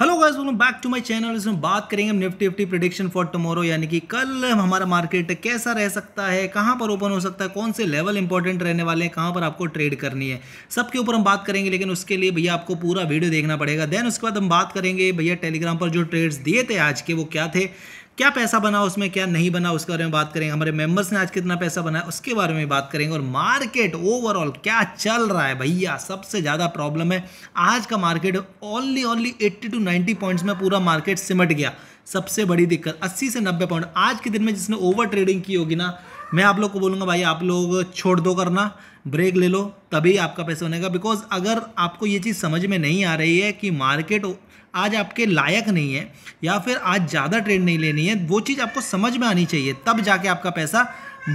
hello guys welcome back to my channel इसमें बात करेंगे हम Nifty Nifty prediction for tomorrow यानी कि कल हमारा मार्केट कैसा रह सकता है कहां पर ओपन हो सकता है कौन से लेवल इंपॉर्टेंट रहने वाले हैं कहां पर आपको ट्रेड करनी है सबके ऊपर हम बात करेंगे लेकिन उसके लिए भैया आपको पूरा वीडियो देखना पड़ेगा देन उसके बाद हम बात करेंगे भैया टेलीग्राम पर जो ट्रेड्स दिए थे आज के वो क्या थे क्या पैसा बना उसमें क्या नहीं बना उसके बारे में बात करेंगे हमारे मेंबर्स ने आज कितना पैसा बनाया उसके बारे में बात करेंगे और मार्केट ओवरऑल क्या चल रहा है भैया सबसे ज़्यादा प्रॉब्लम है आज का market only only 80 to 90 points में पूरा मार्केट सिमट गया सबसे बड़ी दिक्कत 80 से 90 पॉइंट आज के दिन में जिसने ओवर ट्रेडिंग की होगी ना मैं आप लोग को बोलूँगा भाई आप लोग छोड़ दो करना ब्रेक ले लो तभी आपका पैसा बनेगा बिकॉज अगर आपको ये चीज़ समझ में नहीं आ रही है कि मार्केट आज आपके लायक नहीं है या फिर आज ज़्यादा ट्रेड नहीं लेनी है वो चीज़ आपको समझ में आनी चाहिए तब जाके आपका पैसा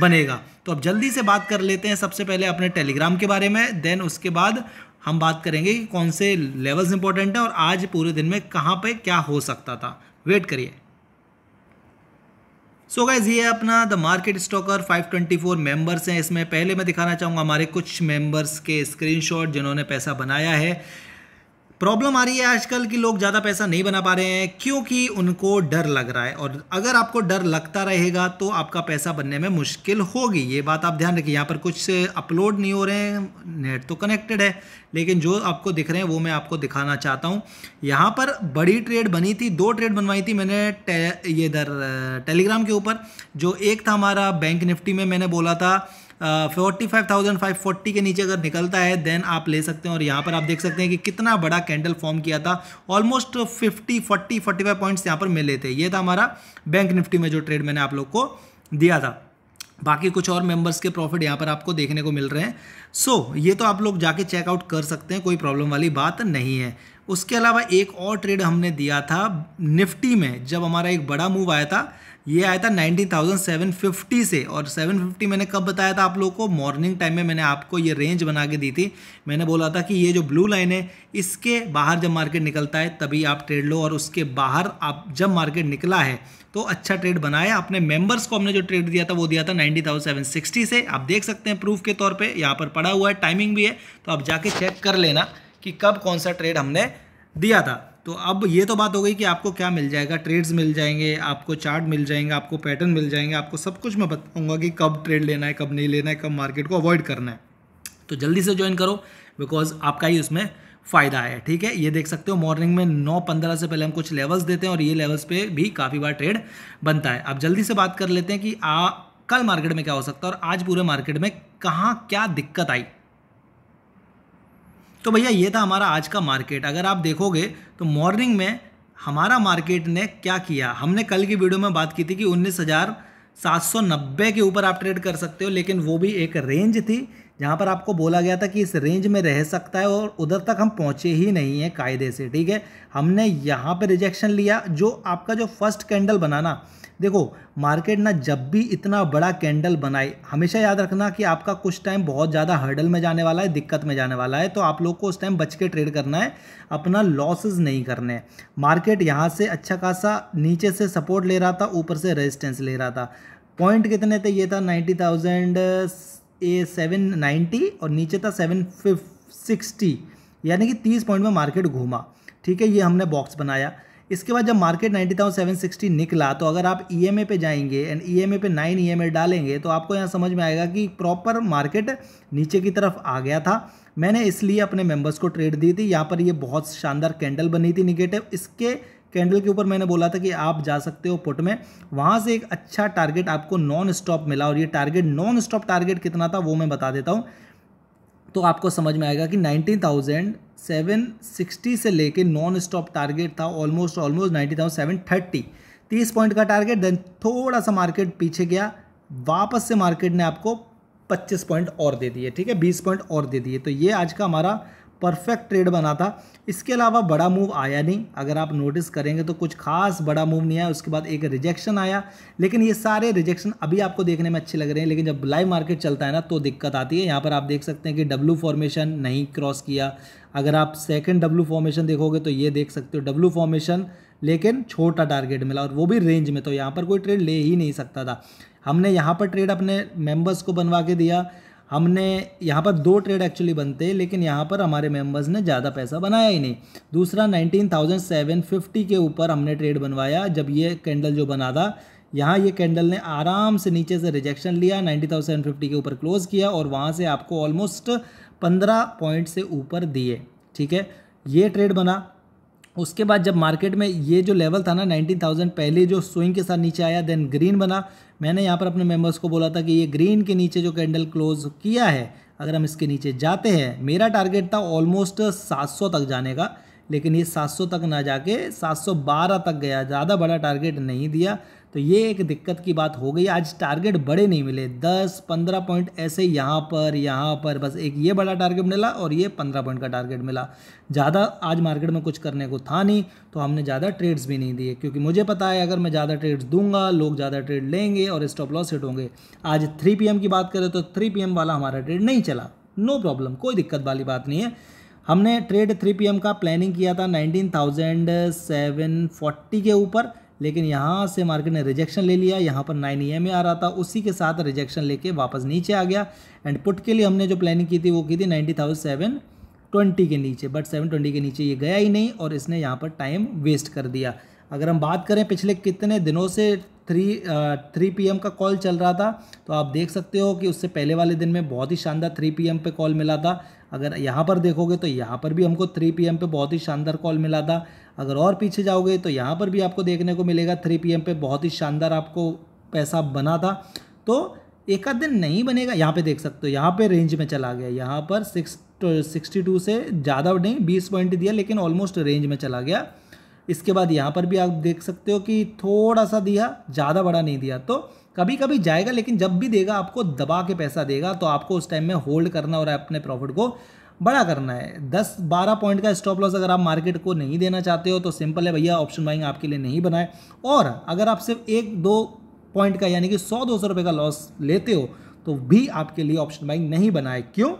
बनेगा तो अब जल्दी से बात कर लेते हैं सबसे पहले अपने टेलीग्राम के बारे में देन उसके बाद हम बात करेंगे कि कौन से लेवल्स इंपॉर्टेंट हैं और आज पूरे दिन में कहाँ पर क्या हो सकता था वेट करिए सो so गाइज ये अपना द मार्केट स्टॉकर 524 मेंबर्स हैं इसमें पहले मैं दिखाना चाहूँगा हमारे कुछ मेंबर्स के स्क्रीनशॉट जिन्होंने पैसा बनाया है प्रॉब्लम आ रही है आजकल कि लोग ज़्यादा पैसा नहीं बना पा रहे हैं क्योंकि उनको डर लग रहा है और अगर आपको डर लगता रहेगा तो आपका पैसा बनने में मुश्किल होगी ये बात आप ध्यान रखिए यहाँ पर कुछ अपलोड नहीं हो रहे हैं नेट तो कनेक्टेड है लेकिन जो आपको दिख रहे हैं वो मैं आपको दिखाना चाहता हूँ यहाँ पर बड़ी ट्रेड बनी थी दो ट्रेड बनवाई थी मैंने ये इधर टेलीग्राम के ऊपर जो एक था हमारा बैंक निफ्टी में मैंने बोला था forty five thousand five forty के नीचे अगर निकलता है देन आप ले सकते हैं और यहाँ पर आप देख सकते हैं कि कितना बड़ा कैंडल फॉर्म किया था almost fifty forty forty five points यहाँ पर मिले थे ये था हमारा बैंक निफ्टी में जो ट्रेड मैंने आप लोग को दिया था बाकी कुछ और मेंबर्स के प्रॉफिट यहाँ पर आपको देखने को मिल रहे हैं सो so, ये तो आप लोग जाके चेकआउट कर सकते हैं कोई प्रॉब्लम वाली बात नहीं है उसके अलावा एक और ट्रेड हमने दिया था निफ्टी में जब हमारा एक बड़ा मूव आया था ये आया था 19,750 से और 750 मैंने कब बताया था आप लोगों को मॉर्निंग टाइम में मैंने आपको ये रेंज बना के दी थी मैंने बोला था कि ये जो ब्लू लाइन है इसके बाहर जब मार्केट निकलता है तभी आप ट्रेड लो और उसके बाहर आप जब मार्केट निकला है तो अच्छा ट्रेड बनाया अपने मेंबर्स को हमने जो ट्रेड दिया था वो दिया था सिक्सटी से आप देख सकते हैं प्रूफ के तौर पे यहाँ पर पड़ा हुआ है टाइमिंग भी है तो आप जाके चेक कर लेना कि कब कौन सा ट्रेड हमने दिया था तो अब ये तो बात हो गई कि आपको क्या मिल जाएगा ट्रेड्स मिल जाएंगे आपको चार्ट मिल जाएंगे आपको पैटर्न मिल जाएंगे आपको सब कुछ मैं बताऊंगा कि कब ट्रेड लेना है कब नहीं लेना है कब मार्केट को अवॉइड करना है तो जल्दी से ज्वाइन करो बिकॉज आपका ही उसमें फ़ायदा है ठीक है ये देख सकते हो मॉर्निंग में नौ पंद्रह से पहले हम कुछ लेवल्स देते हैं और ये लेवल्स पर भी काफ़ी बार ट्रेड बनता है आप जल्दी से बात कर लेते हैं कि आ, कल मार्केट में क्या हो सकता है और आज पूरे मार्केट में कहाँ क्या दिक्कत आई तो भैया ये था हमारा आज का मार्केट अगर आप देखोगे तो मॉर्निंग में हमारा मार्केट ने क्या किया हमने कल की वीडियो में बात की थी कि उन्नीस हज़ार सात सौ नब्बे के ऊपर आप ट्रेड कर सकते हो लेकिन वो भी एक रेंज थी जहाँ पर आपको बोला गया था कि इस रेंज में रह सकता है और उधर तक हम पहुँचे ही नहीं हैं कायदे से ठीक है हमने यहाँ पर रिजेक्शन लिया जो आपका जो फर्स्ट कैंडल बनाना देखो मार्केट ना जब भी इतना बड़ा कैंडल बनाए हमेशा याद रखना कि आपका कुछ टाइम बहुत ज़्यादा हर्डल में जाने वाला है दिक्कत में जाने वाला है तो आप लोग को उस टाइम बच के ट्रेड करना है अपना लॉसेस नहीं करने हैं मार्केट यहाँ से अच्छा खासा नीचे से सपोर्ट ले रहा था ऊपर से रेजिस्टेंस ले रहा था पॉइंट कितने थे ये था ninety thousand a seven ninety और नीचे था सेवन सिक्सटी यानी कि तीस पॉइंट में मार्केट घूमा ठीक है ये हमने बॉक्स बनाया इसके बाद जब market ninety thousand seven sixty निकला तो अगर आप ई एम ए पे जाएंगे एंड ई एम ए पे नाइन ई एम ए डालेंगे तो आपको यहाँ समझ में आएगा कि प्रॉपर मार्केट नीचे की तरफ आ गया था मैंने इसलिए अपने मेंबर्स को ट्रेड दी थी यहाँ पर ये बहुत शानदार कैंडल बनी थी निगेटिव इसके कैंडल के ऊपर मैंने बोला था कि आप जा सकते हो पुट में वहाँ से एक अच्छा टारगेट आपको नॉन स्टॉप मिला और ये टारगेट नॉन स्टॉप टारगेट कितना था वो मैं बता देता हूँ तो आपको समझ में आएगा कि 19,760 से लेके नॉन स्टॉप टारगेट था ऑलमोस्ट ऑलमोस्ट थर्टी तीस पॉइंट का टारगेट देन थोड़ा सा मार्केट पीछे गया वापस से मार्केट ने आपको 25 पॉइंट और दे दिए ठीक है 20 पॉइंट और दे दिए तो ये आज का हमारा परफेक्ट ट्रेड बना था इसके अलावा बड़ा मूव आया नहीं अगर आप नोटिस करेंगे तो कुछ खास बड़ा मूव नहीं आया उसके बाद एक रिजेक्शन आया लेकिन ये सारे रिजेक्शन अभी आपको देखने में अच्छे लग रहे हैं लेकिन जब लाइव मार्केट चलता है ना तो दिक्कत आती है यहाँ पर आप देख सकते हैं कि डब्लू फॉर्मेशन नहीं क्रॉस किया अगर आप सेकेंड डब्लू फॉर्मेशन देखोगे तो ये देख सकते हो डब्लू फॉर्मेशन लेकिन छोटा टारगेट मिला और वो भी रेंज में तो यहाँ पर कोई ट्रेड ले ही नहीं सकता था हमने यहाँ पर ट्रेड अपने मेम्बर्स को बनवा के दिया हमने यहाँ पर दो ट्रेड एक्चुअली बनते लेकिन यहाँ पर हमारे मेंबर्स ने ज़्यादा पैसा बनाया ही नहीं दूसरा 19,750 के ऊपर हमने ट्रेड बनवाया जब ये कैंडल जो बना था यहाँ ये कैंडल ने आराम से नीचे से रिजेक्शन लिया 90,750 के ऊपर क्लोज़ किया और वहाँ से आपको ऑलमोस्ट 15 पॉइंट से ऊपर दिए ठीक है ये ट्रेड बना उसके बाद जब मार्केट में ये जो लेवल था ना 19,000 पहले जो स्विंग के साथ नीचे आया देन ग्रीन बना मैंने यहाँ पर अपने मेंबर्स को बोला था कि ये ग्रीन के नीचे जो कैंडल क्लोज किया है अगर हम इसके नीचे जाते हैं मेरा टारगेट था ऑलमोस्ट 700 तक जाने का लेकिन ये 700 तक ना जाके 712 तक गया ज़्यादा बड़ा टारगेट नहीं दिया तो ये एक दिक्कत की बात हो गई आज टारगेट बड़े नहीं मिले दस पंद्रह पॉइंट ऐसे यहाँ पर यहाँ पर बस एक ये बड़ा टारगेट मिला और ये पंद्रह पॉइंट का टारगेट मिला ज़्यादा आज मार्केट में कुछ करने को था नहीं तो हमने ज़्यादा ट्रेड्स भी नहीं दिए क्योंकि मुझे पता है अगर मैं ज़्यादा ट्रेड्स दूंगा लोग ज़्यादा ट्रेड लेंगे और स्टॉप लॉस हिट होंगे आज थ्री पी की बात करें तो थ्री पी वाला हमारा ट्रेड नहीं चला नो प्रॉब्लम कोई दिक्कत वाली बात नहीं है हमने ट्रेड 3 पीएम का प्लानिंग किया था 19,740 के ऊपर लेकिन यहाँ से मार्केट ने रिजेक्शन ले लिया यहाँ पर नाइन ई में आ रहा था उसी के साथ रिजेक्शन लेके वापस नीचे आ गया एंड पुट के लिए हमने जो प्लानिंग की थी वो की थी नाइन्टी थाउजेंड सेवन ट्वेंटी के नीचे बट सेवन ट्वेंटी के नीचे ये गया ही नहीं और इसने यहाँ पर टाइम वेस्ट कर दिया अगर हम बात करें पिछले कितने दिनों से थ्री थ्री पी का कॉल चल रहा था तो आप देख सकते हो कि उससे पहले वाले दिन में बहुत ही शानदार थ्री पी पे कॉल मिला था अगर यहाँ पर देखोगे तो यहाँ पर भी हमको थ्री पी पे बहुत ही शानदार कॉल मिला था अगर और पीछे जाओगे तो यहाँ पर भी आपको देखने को मिलेगा थ्री पी पे बहुत ही शानदार आपको पैसा बना था तो एक आध दिन नहीं बनेगा यहाँ पे देख सकते हो यहाँ पे रेंज में चला गया यहाँ पर सिक्स सिक्सटी टू से ज़्यादा नहीं बीस पॉइंट दिया लेकिन ऑलमोस्ट रेंज में चला गया इसके बाद यहाँ पर भी आप देख सकते हो कि थोड़ा सा दिया ज़्यादा बड़ा नहीं दिया तो कभी कभी जाएगा लेकिन जब भी देगा आपको दबा के पैसा देगा तो आपको उस टाइम में होल्ड करना और अपने प्रॉफिट को बड़ा करना है दस बारह पॉइंट का स्टॉप लॉस अगर आप मार्केट को नहीं देना चाहते हो तो सिंपल है भैया ऑप्शन बाइंग आपके लिए नहीं बनाए और अगर आप सिर्फ एक दो पॉइंट का यानी कि सौ दो सौ रुपये का लॉस लेते हो तो भी आपके लिए ऑप्शन बाइंग नहीं बनाए क्यों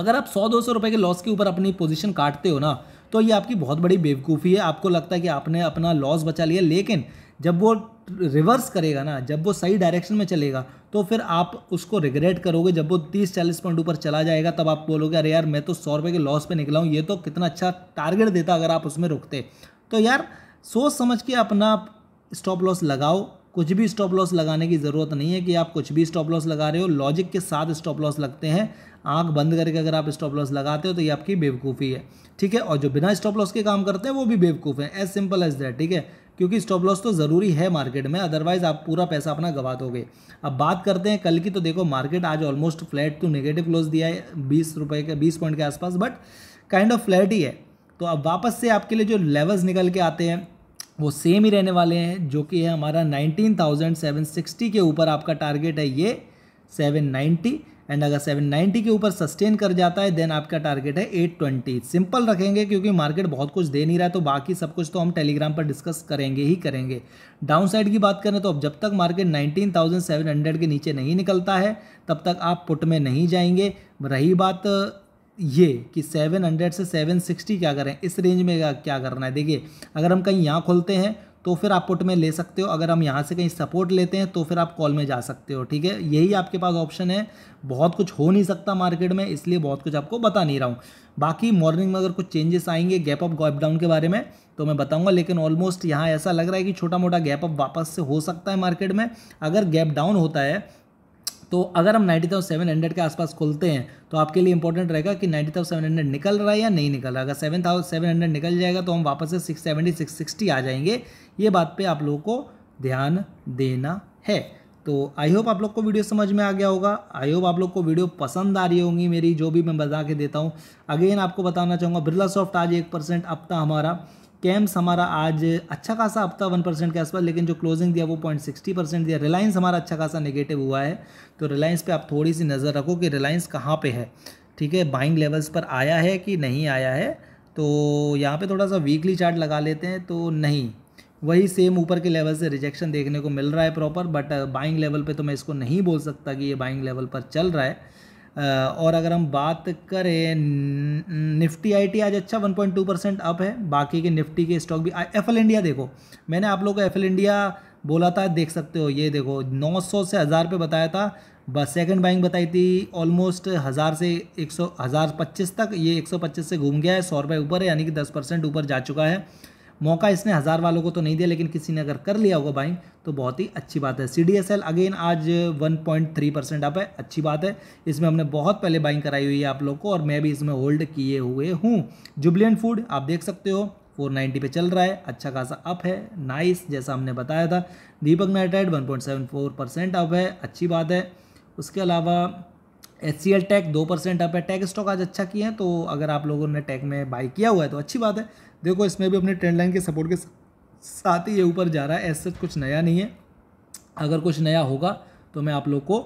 अगर आप सौ दो सौ रुपये के लॉस के ऊपर अपनी पोजिशन काटते हो ना तो ये आपकी बहुत बड़ी बेवकूफ़ी है आपको लगता है कि आपने अपना लॉस बचा लिया लेकिन जब वो रिवर्स करेगा ना जब वो सही डायरेक्शन में चलेगा तो फिर आप उसको रिग्रेट करोगे जब वो तीस चालीस पॉइंट ऊपर चला जाएगा तब आप बोलोगे अरे यार मैं तो सौ रुपये के लॉस पे निकला हूँ ये तो कितना अच्छा टारगेट देता अगर आप उसमें रुकते तो यार सोच समझ के अपना स्टॉप लॉस लगाओ कुछ भी स्टॉप लॉस लगाने की ज़रूरत नहीं है कि आप कुछ भी स्टॉप लॉस लगा रहे हो लॉजिक के साथ स्टॉप लॉस लगते हैं आंख बंद करके अगर आप स्टॉप लॉस लगाते हो तो ये आपकी बेवकूफ़ी है ठीक है और जो बिना स्टॉप लॉस के काम करते हैं वो भी बेवकूफ़ है एज सिंपल एज दैट ठीक है क्योंकि स्टॉप लॉस तो ज़रूरी है मार्केट में अदरवाइज आप पूरा पैसा अपना गवा दोगे अब बात करते हैं कल की तो देखो मार्केट आज ऑलमोस्ट फ्लैट तो नेगेटिव क्लोज दिया है बीस रुपये के बीस पॉइंट के आसपास बट काइंड ऑफ फ्लैट ही है तो अब वापस से आपके लिए जो लेवल्स निकल के आते हैं वो सेम ही रहने वाले हैं जो कि है हमारा सिक्सटी के ऊपर आपका टारगेट है ये नाइन्टी एंड अगर 790 के ऊपर सस्टेन कर जाता है देन आपका टारगेट है 820 सिंपल रखेंगे क्योंकि मार्केट बहुत कुछ दे नहीं रहा है तो बाकी सब कुछ तो हम टेलीग्राम पर डिस्कस करेंगे ही करेंगे डाउन साइड की बात करें तो अब जब तक मार्केट 19,700 के नीचे नहीं निकलता है तब तक आप पुट में नहीं जाएंगे रही बात ये कि 700 से 760 क्या करें इस रेंज में क्या करना है देखिए अगर हम कहीं यहाँ खोलते हैं तो फिर आप पुट में ले सकते हो अगर हम यहाँ से कहीं सपोर्ट लेते हैं तो फिर आप कॉल में जा सकते हो ठीक है यही आपके पास ऑप्शन है बहुत कुछ हो नहीं सकता मार्केट में इसलिए बहुत कुछ आपको बता नहीं रहा हूँ बाकी मॉर्निंग में अगर कुछ चेंजेस आएंगे गैप अप गैप डाउन के बारे में तो मैं बताऊंगा लेकिन ऑलमोस्ट यहाँ ऐसा लग रहा है कि छोटा मोटा गैप अप वापस से हो सकता है मार्केट में अगर गैप डाउन होता है तो अगर हम नाइन्टी थाउजेंड सेवन हंड्रेड के आसपास खोलते हैं तो आपके लिए इंपॉर्टेंट रहेगा कि नाइन्टी थाउजेंड सेवन हंड्रेड निकल रहा है या नहीं निकल रहा अगर सेवन थाउजेंड सेवन हंड्रेड निकल जाएगा तो हम वापस से सिक्स सेवेंटी सिक्स सिक्सटी आ जाएंगे ये बात पे आप लोगों को ध्यान देना है तो आई होप आप लोग को वीडियो समझ में आ गया होगा आई होप आप लोग को वीडियो पसंद आ रही होंगी मेरी जो भी मैं बता के देता हूँ अगेन आपको बताना चाहूँगा बिरला सॉफ्ट आज एक परसेंट अब हमारा कैम्स हमारा आज अच्छा खासा अब था वन परसेंट के आसपास लेकिन जो क्लोजिंग दिया वो पॉइंट सिक्सटी परसेंट दिया रिलायंस हमारा अच्छा खासा नेगेटिव हुआ है तो रिलायंस पे आप थोड़ी सी नज़र रखो कि रिलायंस कहाँ पे है ठीक है बाइंग लेवल्स पर आया है कि नहीं आया है तो यहाँ पे थोड़ा सा वीकली चार्ट लगा लेते हैं तो नहीं वही सेम ऊपर के लेवल से रिजेक्शन देखने को मिल रहा है प्रॉपर बट बाइंग लेवल पर तो मैं इसको नहीं बोल सकता कि ये बाइंग लेवल पर चल रहा है और अगर हम बात करें निफ्टी आईटी आज अच्छा 1.2 परसेंट अप है बाकी के निफ्टी के स्टॉक भी एफ एल इंडिया देखो मैंने आप लोग को एफ इंडिया बोला था देख सकते हो ये देखो 900 से हज़ार पे बताया था बस सेकंड बाइंग बताई थी ऑलमोस्ट हज़ार से एक सौ हज़ार पच्चीस तक ये एक सौ पच्चीस से घूम गया है सौ रुपये ऊपर है यानी कि दस परसेंट ऊपर जा चुका है मौका इसने हज़ार वालों को तो नहीं दिया लेकिन किसी ने अगर कर लिया होगा बाइंग तो बहुत ही अच्छी बात है सी अगेन आज 1.3 परसेंट अप है अच्छी बात है इसमें हमने बहुत पहले बाइंग कराई हुई है आप लोग को और मैं भी इसमें होल्ड किए हुए हूँ जुबलियन फूड आप देख सकते हो 490 पे चल रहा है अच्छा खासा अप है नाइस जैसा हमने बताया था दीपक नाइट्राइड 1.74 परसेंट अप है अच्छी बात है उसके अलावा एच सी एल टैक दो परसेंट अप है टेक स्टॉक आज अच्छा किए हैं तो अगर आप लोगों ने टेक में बाई किया हुआ है तो अच्छी बात है देखो इसमें भी अपने ट्रेंड लाइन के सपोर्ट के साथ ही ये ऊपर जा रहा है ऐसा कुछ नया नहीं है अगर कुछ नया होगा तो मैं आप लोग को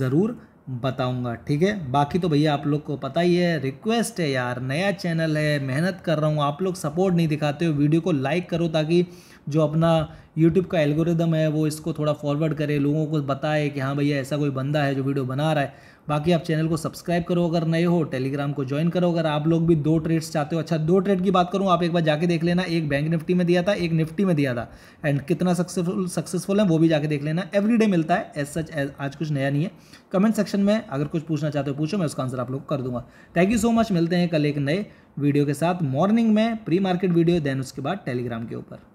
ज़रूर बताऊंगा ठीक है बाकी तो भैया आप लोग को पता ही है रिक्वेस्ट है यार नया चैनल है मेहनत कर रहा हूँ आप लोग सपोर्ट नहीं दिखाते हो वीडियो को लाइक करो ताकि जो अपना यूट्यूब का एल्गोरिदम है वो इसको थोड़ा फॉरवर्ड करे लोगों को बताए कि हाँ भैया ऐसा कोई बंदा है जो वीडियो बना रहा है बाकी आप चैनल को सब्सक्राइब करो अगर नए हो टेलीग्राम को ज्वाइन करो अगर आप लोग भी दो ट्रेड्स चाहते हो अच्छा दो ट्रेड की बात करूँ आप एक बार जाके देख लेना एक बैंक निफ्टी में दिया था एक निफ्टी में दिया था एंड कितना सक्सेसफुल सक्सेसफुल है वो भी जाके देख लेना एवरी मिलता है एज सच एज आज कुछ नया नहीं है कमेंट सेक्शन में अगर कुछ पूछना चाहते हो पूछो मैं उसका आंसर आप लोग कर दूंगा थैंक यू सो मच मिलते हैं कल एक नए वीडियो के साथ मॉर्निंग में प्री मार्केट वीडियो देन उसके बाद टेलीग्राम के ऊपर